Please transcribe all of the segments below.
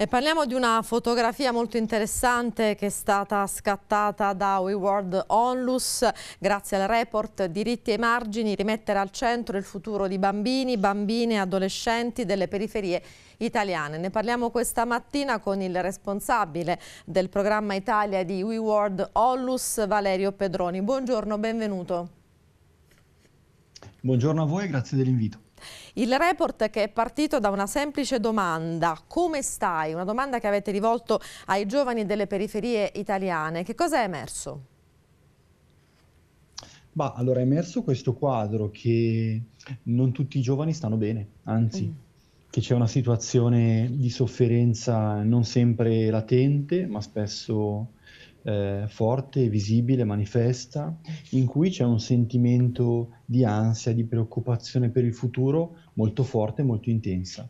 E parliamo di una fotografia molto interessante che è stata scattata da WeWorld Onlus grazie al report Diritti ai margini, rimettere al centro il futuro di bambini, bambine e adolescenti delle periferie italiane. Ne parliamo questa mattina con il responsabile del programma Italia di WeWorld Onlus, Valerio Pedroni. Buongiorno, benvenuto. Buongiorno a voi grazie dell'invito. Il report che è partito da una semplice domanda, come stai? Una domanda che avete rivolto ai giovani delle periferie italiane. Che cosa è emerso? Bah, allora è emerso questo quadro che non tutti i giovani stanno bene, anzi mm. che c'è una situazione di sofferenza non sempre latente, ma spesso eh, forte, visibile, manifesta, in cui c'è un sentimento di ansia, di preoccupazione per il futuro molto forte, molto intensa.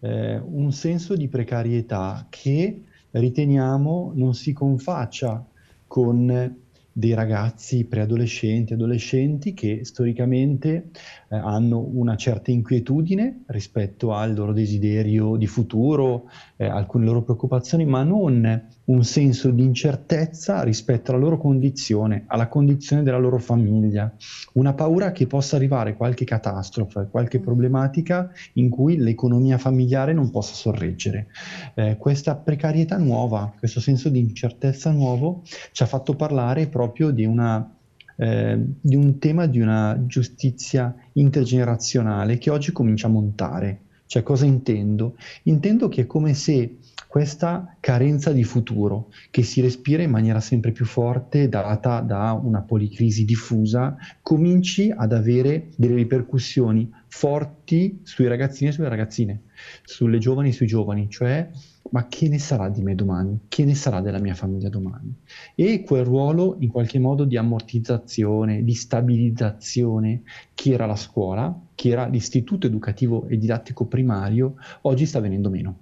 Eh, un senso di precarietà che riteniamo non si confaccia con dei ragazzi preadolescenti, adolescenti che storicamente eh, hanno una certa inquietudine rispetto al loro desiderio di futuro, eh, alcune loro preoccupazioni, ma non un senso di incertezza rispetto alla loro condizione, alla condizione della loro famiglia, una paura che possa arrivare qualche catastrofe, qualche mm. problematica in cui l'economia familiare non possa sorreggere. Eh, questa precarietà nuova, questo senso di incertezza nuovo ci ha fatto parlare proprio di una eh, di un tema di una giustizia intergenerazionale che oggi comincia a montare. Cioè cosa intendo? Intendo che è come se questa carenza di futuro che si respira in maniera sempre più forte data da una policrisi diffusa cominci ad avere delle ripercussioni forti sui ragazzini e sulle ragazzine, sulle giovani e sui giovani, cioè ma che ne sarà di me domani? Che ne sarà della mia famiglia domani? E quel ruolo in qualche modo di ammortizzazione, di stabilizzazione che era la scuola, che era l'istituto educativo e didattico primario, oggi sta venendo meno.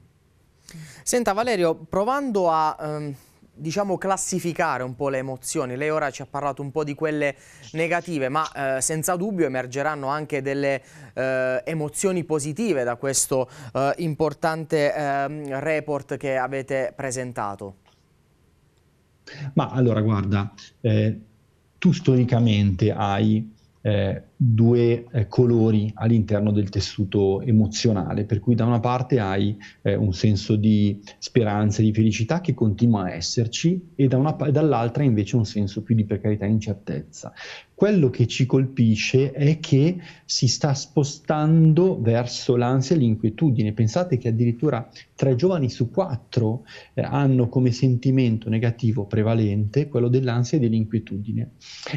Senta Valerio, provando a... Ehm diciamo, classificare un po' le emozioni. Lei ora ci ha parlato un po' di quelle negative, ma eh, senza dubbio emergeranno anche delle eh, emozioni positive da questo eh, importante ehm, report che avete presentato. Ma allora, guarda, eh, tu storicamente hai eh, due eh, colori all'interno del tessuto emozionale, per cui da una parte hai eh, un senso di speranza e di felicità che continua a esserci e da una, dall'altra invece un senso più di precarietà e incertezza. Quello che ci colpisce è che si sta spostando verso l'ansia e l'inquietudine. Pensate che addirittura tre giovani su quattro eh, hanno come sentimento negativo prevalente quello dell'ansia e dell'inquietudine.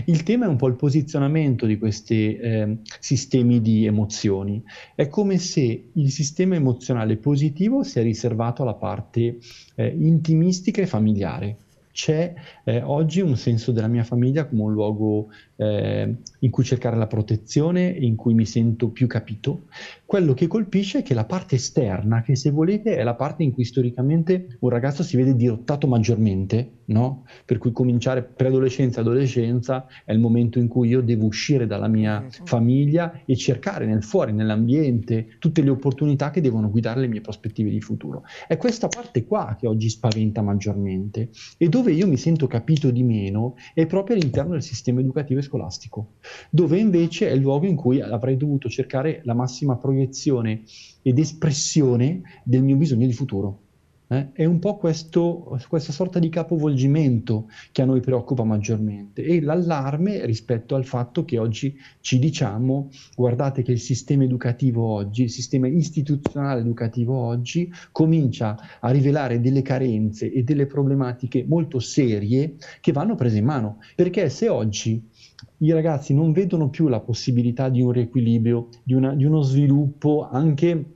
Il tema è un po' il posizionamento di queste eh, sistemi di emozioni. È come se il sistema emozionale positivo sia riservato alla parte eh, intimistica e familiare, c'è eh, oggi un senso della mia famiglia come un luogo eh, in cui cercare la protezione, in cui mi sento più capito. Quello che colpisce è che la parte esterna, che se volete è la parte in cui storicamente un ragazzo si vede dirottato maggiormente, no? per cui cominciare preadolescenza, adolescenza è il momento in cui io devo uscire dalla mia famiglia e cercare nel fuori, nell'ambiente, tutte le opportunità che devono guidare le mie prospettive di futuro. È questa parte qua che oggi spaventa maggiormente e dove dove io mi sento capito di meno è proprio all'interno del sistema educativo e scolastico, dove invece è il luogo in cui avrei dovuto cercare la massima proiezione ed espressione del mio bisogno di futuro. Eh? È un po' questo, questa sorta di capovolgimento che a noi preoccupa maggiormente e l'allarme rispetto al fatto che oggi ci diciamo guardate che il sistema educativo oggi, il sistema istituzionale educativo oggi comincia a rivelare delle carenze e delle problematiche molto serie che vanno prese in mano, perché se oggi i ragazzi non vedono più la possibilità di un riequilibrio, di, una, di uno sviluppo anche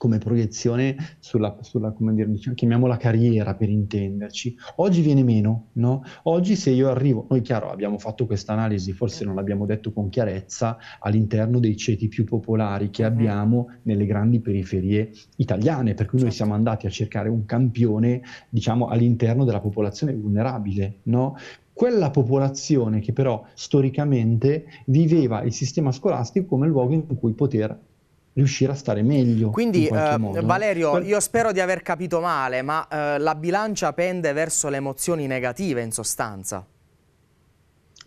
come proiezione sulla, sulla dire, diciamo, chiamiamola carriera per intenderci. Oggi viene meno, no? Oggi se io arrivo, noi chiaro abbiamo fatto questa analisi, forse non l'abbiamo detto con chiarezza, all'interno dei ceti più popolari che mhm. abbiamo nelle grandi periferie italiane, per cui noi certo. siamo andati a cercare un campione, diciamo, all'interno della popolazione vulnerabile, no? quella popolazione che però storicamente viveva il sistema scolastico come luogo in cui poter riuscire a stare meglio. Quindi eh, Valerio, no? io spero di aver capito male, ma eh, la bilancia pende verso le emozioni negative in sostanza.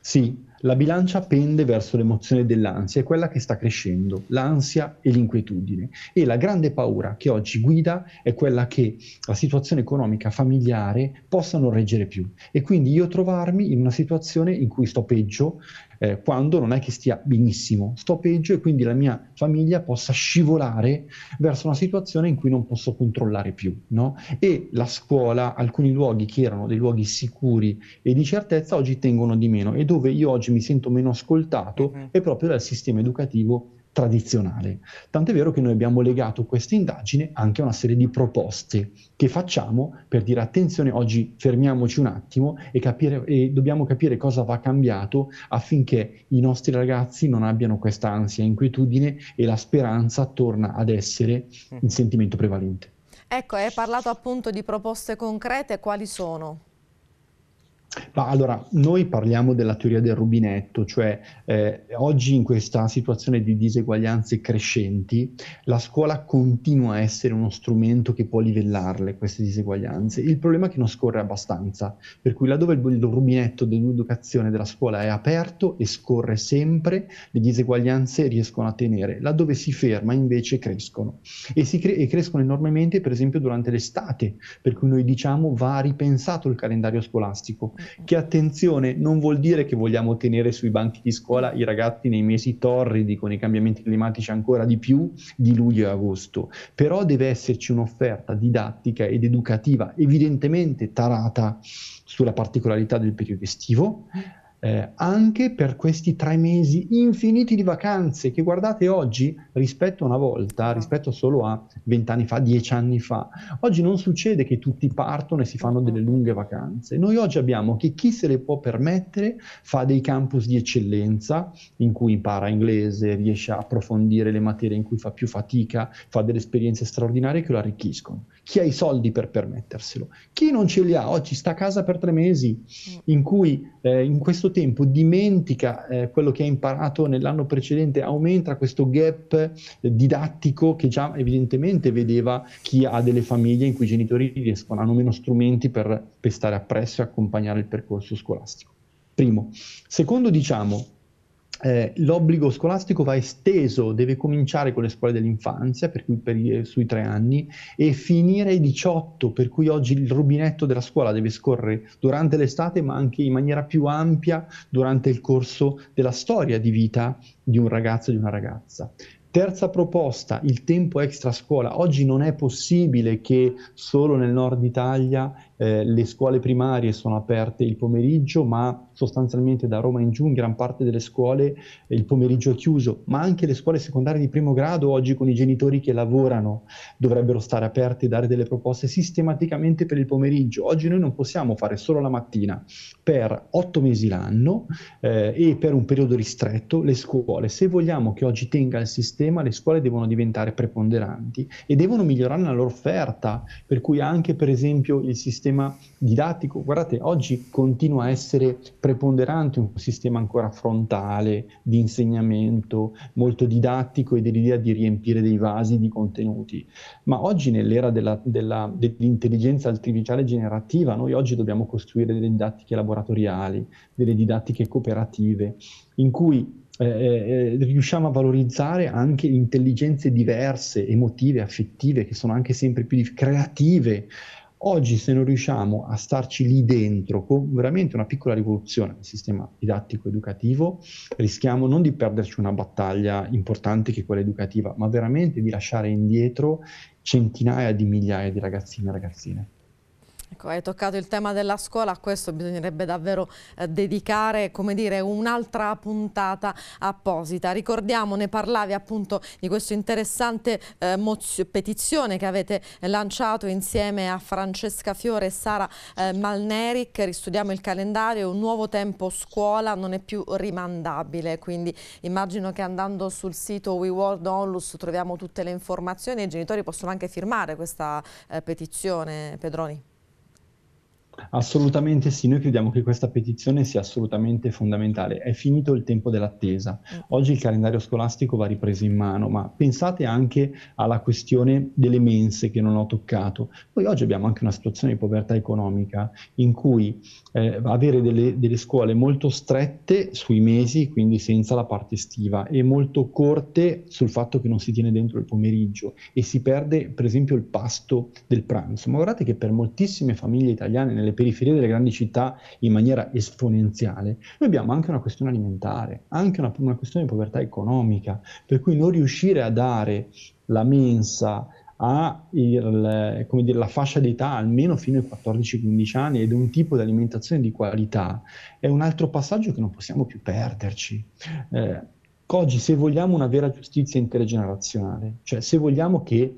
Sì, la bilancia pende verso l'emozione dell'ansia, è quella che sta crescendo, l'ansia e l'inquietudine. E la grande paura che oggi guida è quella che la situazione economica familiare possa non reggere più. E quindi io trovarmi in una situazione in cui sto peggio, eh, quando non è che stia benissimo, sto peggio e quindi la mia famiglia possa scivolare verso una situazione in cui non posso controllare più. No? E la scuola, alcuni luoghi che erano dei luoghi sicuri e di certezza, oggi tengono di meno e dove io oggi mi sento meno ascoltato uh-huh. è proprio dal sistema educativo tradizionale. Tant'è vero che noi abbiamo legato questa indagine anche a una serie di proposte che facciamo per dire attenzione, oggi fermiamoci un attimo e, capire, e dobbiamo capire cosa va cambiato affinché i nostri ragazzi non abbiano questa ansia, inquietudine e la speranza torna ad essere mm. il sentimento prevalente. Ecco, hai parlato appunto di proposte concrete, quali sono? Ma allora, noi parliamo della teoria del rubinetto, cioè eh, oggi in questa situazione di diseguaglianze crescenti, la scuola continua a essere uno strumento che può livellarle queste diseguaglianze. Il problema è che non scorre abbastanza, per cui laddove il, il rubinetto dell'educazione della scuola è aperto e scorre sempre, le diseguaglianze riescono a tenere, laddove si ferma invece crescono e, cre- e crescono enormemente per esempio durante l'estate, per cui noi diciamo va ripensato il calendario scolastico che attenzione non vuol dire che vogliamo tenere sui banchi di scuola i ragazzi nei mesi torridi con i cambiamenti climatici ancora di più di luglio e agosto, però deve esserci un'offerta didattica ed educativa evidentemente tarata sulla particolarità del periodo estivo, eh, anche per questi tre mesi infiniti di vacanze che guardate oggi rispetto a una volta, ah. rispetto solo a vent'anni fa, dieci anni fa. Oggi non succede che tutti partono e si fanno delle certo. lunghe vacanze. Noi oggi abbiamo che chi se le può permettere fa dei campus di eccellenza in cui impara inglese, riesce a approfondire le materie in cui fa più fatica, fa delle esperienze straordinarie che lo arricchiscono. Chi ha i soldi per permetterselo? Chi non ce li ha oggi sta a casa per tre mesi mm. in cui eh, in questo tempo dimentica eh, quello che ha imparato nell'anno precedente, aumenta questo gap eh, didattico che già evidentemente vedeva chi ha delle famiglie in cui i genitori riescono, hanno meno strumenti per, per stare appresso e accompagnare il percorso scolastico. Primo. Secondo, diciamo, eh, l'obbligo scolastico va esteso, deve cominciare con le scuole dell'infanzia, per cui per, eh, sui tre anni, e finire ai 18, per cui oggi il rubinetto della scuola deve scorrere durante l'estate, ma anche in maniera più ampia durante il corso della storia di vita di un ragazzo e di una ragazza. Terza proposta, il tempo extra scuola. Oggi non è possibile che solo nel nord Italia eh, le scuole primarie sono aperte il pomeriggio, ma sostanzialmente da Roma in giù in gran parte delle scuole eh, il pomeriggio è chiuso, ma anche le scuole secondarie di primo grado oggi con i genitori che lavorano dovrebbero stare aperte e dare delle proposte sistematicamente per il pomeriggio. Oggi noi non possiamo fare solo la mattina, per otto mesi l'anno eh, e per un periodo ristretto le scuole. Se vogliamo che oggi tenga il sistema, le scuole devono diventare preponderanti e devono migliorare la loro offerta, per cui anche per esempio il sistema sistema didattico, guardate, oggi continua a essere preponderante un sistema ancora frontale di insegnamento, molto didattico e dell'idea di riempire dei vasi di contenuti. Ma oggi nell'era della, della, dell'intelligenza artificiale generativa, noi oggi dobbiamo costruire delle didattiche laboratoriali, delle didattiche cooperative, in cui eh, eh, riusciamo a valorizzare anche intelligenze diverse, emotive, affettive, che sono anche sempre più creative, Oggi se non riusciamo a starci lì dentro con veramente una piccola rivoluzione del sistema didattico educativo, rischiamo non di perderci una battaglia importante che è quella educativa, ma veramente di lasciare indietro centinaia di migliaia di ragazzini e ragazzine. Ecco, hai toccato il tema della scuola, a questo bisognerebbe davvero eh, dedicare un'altra puntata apposita. Ricordiamo, ne parlavi appunto di questa interessante eh, petizione che avete lanciato insieme a Francesca Fiore e Sara eh, Malneric, ristudiamo il calendario, un nuovo tempo scuola non è più rimandabile, quindi immagino che andando sul sito WeWorld Onlus troviamo tutte le informazioni e i genitori possono anche firmare questa eh, petizione, Pedroni. Assolutamente sì, noi crediamo che questa petizione sia assolutamente fondamentale. È finito il tempo dell'attesa. Mm. Oggi il calendario scolastico va ripreso in mano, ma pensate anche alla questione delle mense che non ho toccato. Poi oggi abbiamo anche una situazione di povertà economica in cui eh, avere delle, delle scuole molto strette sui mesi, quindi senza la parte estiva, e molto corte sul fatto che non si tiene dentro il pomeriggio e si perde per esempio il pasto del pranzo. Ma guardate che per moltissime famiglie italiane nelle periferie delle grandi città in maniera esponenziale, noi abbiamo anche una questione alimentare, anche una, una questione di povertà economica, per cui non riuscire a dare la mensa ha il, dire, la fascia d'età almeno fino ai 14-15 anni ed un tipo di alimentazione di qualità, è un altro passaggio che non possiamo più perderci. Eh, oggi, se vogliamo una vera giustizia intergenerazionale, cioè se vogliamo che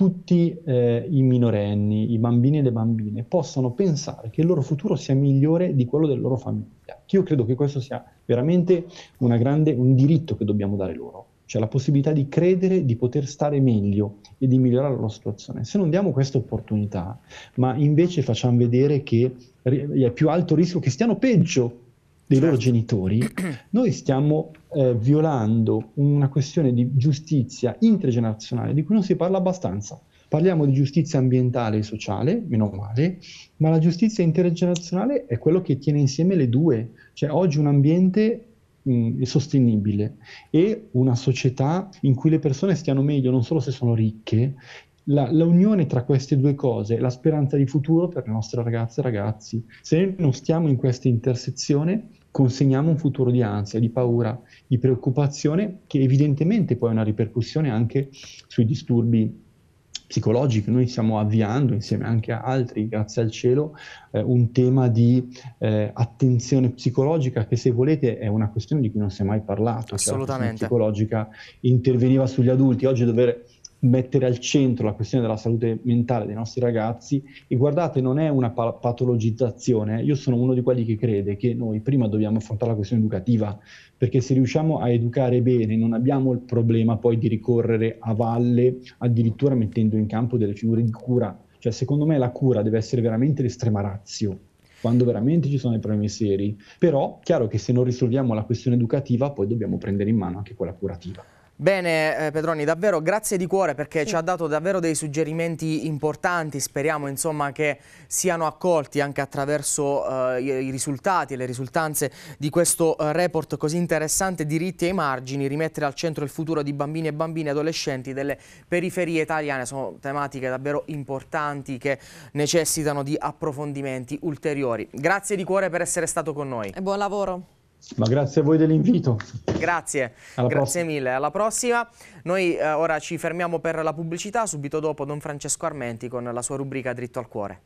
tutti eh, i minorenni, i bambini e le bambine possano pensare che il loro futuro sia migliore di quello della loro famiglia. Io credo che questo sia veramente grande, un diritto che dobbiamo dare loro, cioè la possibilità di credere di poter stare meglio e di migliorare la loro situazione. Se non diamo questa opportunità, ma invece facciamo vedere che è più alto il rischio che stiano peggio dei loro certo. genitori, noi stiamo eh, violando una questione di giustizia intergenerazionale di cui non si parla abbastanza. Parliamo di giustizia ambientale e sociale, meno male, ma la giustizia intergenerazionale è quello che tiene insieme le due. Cioè oggi un ambiente mh, mm, sostenibile e una società in cui le persone stiano meglio non solo se sono ricche, la, unione tra queste due cose, la speranza di futuro per le nostre ragazze e ragazzi. Se noi non stiamo in questa intersezione, consegniamo un futuro di ansia, di paura, di preoccupazione che evidentemente poi ha una ripercussione anche sui disturbi psicologici. Noi stiamo avviando insieme anche a altri, grazie al cielo, eh, un tema di eh, attenzione psicologica che se volete è una questione di cui non si è mai parlato. Assolutamente. Cioè la psicologica interveniva sugli adulti, oggi dovere mettere al centro la questione della salute mentale dei nostri ragazzi e guardate non è una pa- patologizzazione, io sono uno di quelli che crede che noi prima dobbiamo affrontare la questione educativa, perché se riusciamo a educare bene non abbiamo il problema poi di ricorrere a valle addirittura mettendo in campo delle figure di cura, cioè secondo me la cura deve essere veramente l'estrema razio quando veramente ci sono dei problemi seri, però chiaro che se non risolviamo la questione educativa poi dobbiamo prendere in mano anche quella curativa. Bene eh, Petroni, davvero grazie di cuore perché sì. ci ha dato davvero dei suggerimenti importanti, speriamo insomma, che siano accolti anche attraverso eh, i risultati e le risultanze di questo eh, report così interessante, diritti ai margini, rimettere al centro il futuro di bambini e bambine adolescenti delle periferie italiane, sono tematiche davvero importanti che necessitano di approfondimenti ulteriori. Grazie di cuore per essere stato con noi. E buon lavoro. Ma grazie a voi dell'invito. Grazie, Alla grazie mille. Alla prossima. Noi eh, ora ci fermiamo per la pubblicità, subito dopo Don Francesco Armenti con la sua rubrica Dritto al cuore.